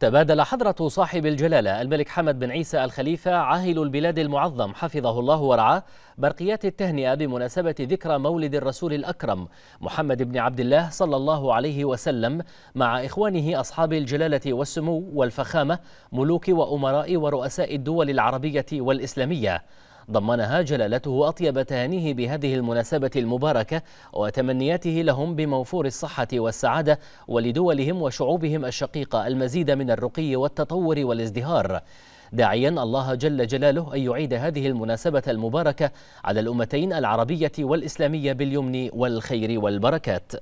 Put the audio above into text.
تبادل حضرة صاحب الجلالة الملك حمد بن عيسى الخليفة عاهل البلاد المعظم حفظه الله ورعاه برقيات التهنئة بمناسبة ذكرى مولد الرسول الأكرم محمد بن عبد الله صلى الله عليه وسلم مع إخوانه أصحاب الجلالة والسمو والفخامة ملوك وأمراء ورؤساء الدول العربية والإسلامية ضمنها جلالته أطيب تهانيه بهذه المناسبة المباركة وتمنياته لهم بموفور الصحة والسعادة ولدولهم وشعوبهم الشقيقة المزيد من الرقي والتطور والازدهار داعيا الله جل جلاله أن يعيد هذه المناسبة المباركة على الأمتين العربية والإسلامية باليمن والخير والبركات